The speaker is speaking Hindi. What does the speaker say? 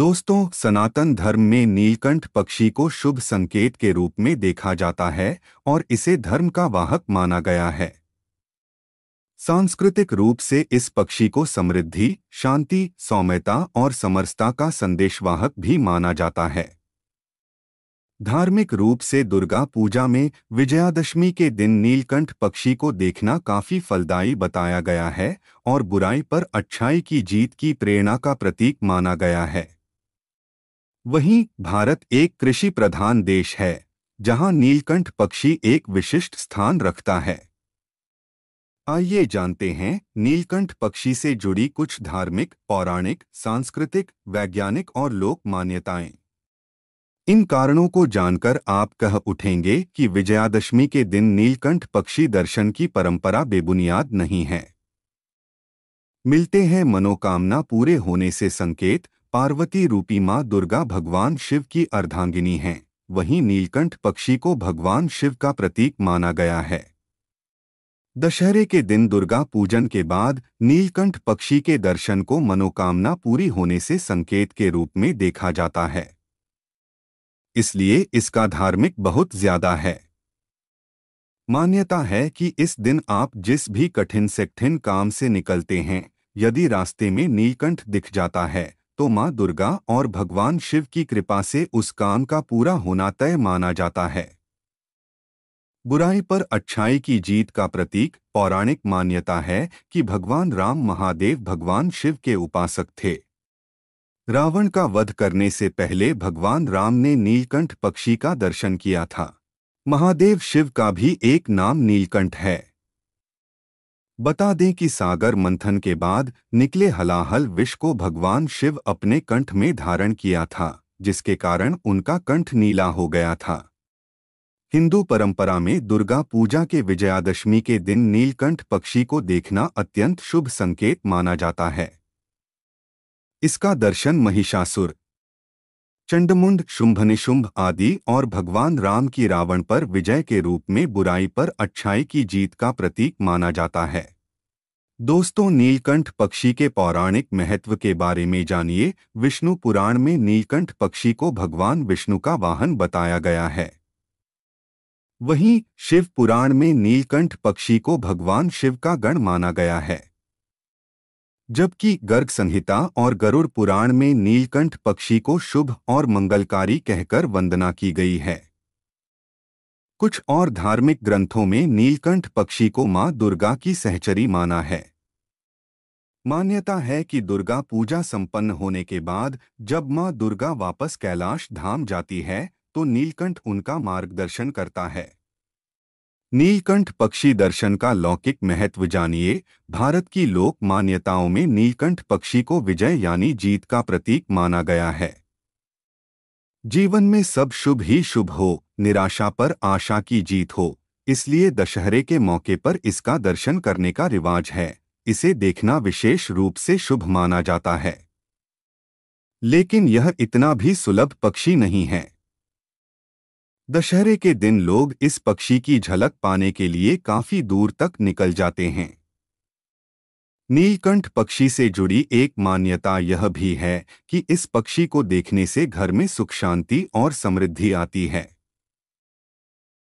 दोस्तों सनातन धर्म में नीलकंठ पक्षी को शुभ संकेत के रूप में देखा जाता है और इसे धर्म का वाहक माना गया है सांस्कृतिक रूप से इस पक्षी को समृद्धि शांति सौम्यता और समरसता का संदेशवाहक भी माना जाता है धार्मिक रूप से दुर्गा पूजा में विजयादशमी के दिन नीलकंठ पक्षी को देखना काफी फलदायी बताया गया है और बुराई पर अच्छाई की जीत की प्रेरणा का प्रतीक माना गया है वहीं भारत एक कृषि प्रधान देश है जहां नीलकंठ पक्षी एक विशिष्ट स्थान रखता है आइए जानते हैं नीलकंठ पक्षी से जुड़ी कुछ धार्मिक पौराणिक सांस्कृतिक वैज्ञानिक और लोक मान्यताएं इन कारणों को जानकर आप कह उठेंगे कि विजयादशमी के दिन नीलकंठ पक्षी दर्शन की परंपरा बेबुनियाद नहीं है मिलते हैं मनोकामना पूरे होने से संकेत पार्वती रूपी माँ दुर्गा भगवान शिव की अर्धांगिनी हैं वहीं नीलकंठ पक्षी को भगवान शिव का प्रतीक माना गया है दशहरे के दिन दुर्गा पूजन के बाद नीलकंठ पक्षी के दर्शन को मनोकामना पूरी होने से संकेत के रूप में देखा जाता है इसलिए इसका धार्मिक बहुत ज्यादा है मान्यता है कि इस दिन आप जिस भी कठिन से कठिन काम से निकलते हैं यदि रास्ते में नीलकंठ दिख जाता है तो माँ दुर्गा और भगवान शिव की कृपा से उस काम का पूरा होना तय माना जाता है बुराई पर अच्छाई की जीत का प्रतीक पौराणिक मान्यता है कि भगवान राम महादेव भगवान शिव के उपासक थे रावण का वध करने से पहले भगवान राम ने नीलकंठ पक्षी का दर्शन किया था महादेव शिव का भी एक नाम नीलकंठ है बता दें कि सागर मंथन के बाद निकले हलाहल विष को भगवान शिव अपने कंठ में धारण किया था जिसके कारण उनका कंठ नीला हो गया था हिंदू परंपरा में दुर्गा पूजा के विजयादशमी के दिन नीलकंठ पक्षी को देखना अत्यंत शुभ संकेत माना जाता है इसका दर्शन महिषासुर चंडमुंड शुंभ निशुंभ आदि और भगवान राम की रावण पर विजय के रूप में बुराई पर अच्छाई की जीत का प्रतीक माना जाता है दोस्तों नीलकंठ पक्षी के पौराणिक महत्व के बारे में जानिए विष्णु पुराण में नीलकंठ पक्षी को भगवान विष्णु का वाहन बताया गया है वहीं शिव पुराण में नीलकंठ पक्षी को भगवान शिव का गण माना गया है जबकि गर्ग संहिता और गरुड़ पुराण में नीलकंठ पक्षी को शुभ और मंगलकारी कहकर वंदना की गई है कुछ और धार्मिक ग्रंथों में नीलकंठ पक्षी को मां दुर्गा की सहचरी माना है मान्यता है कि दुर्गा पूजा संपन्न होने के बाद जब मां दुर्गा वापस कैलाश धाम जाती है तो नीलकंठ उनका मार्गदर्शन करता है नीलकंठ पक्षी दर्शन का लौकिक महत्व जानिए भारत की लोक मान्यताओं में नीलकंठ पक्षी को विजय यानी जीत का प्रतीक माना गया है जीवन में सब शुभ ही शुभ हो निराशा पर आशा की जीत हो इसलिए दशहरे के मौके पर इसका दर्शन करने का रिवाज है इसे देखना विशेष रूप से शुभ माना जाता है लेकिन यह इतना भी सुलभ पक्षी नहीं है दशहरे के दिन लोग इस पक्षी की झलक पाने के लिए काफी दूर तक निकल जाते हैं नीलकंठ पक्षी से जुड़ी एक मान्यता यह भी है कि इस पक्षी को देखने से घर में सुख शांति और समृद्धि आती है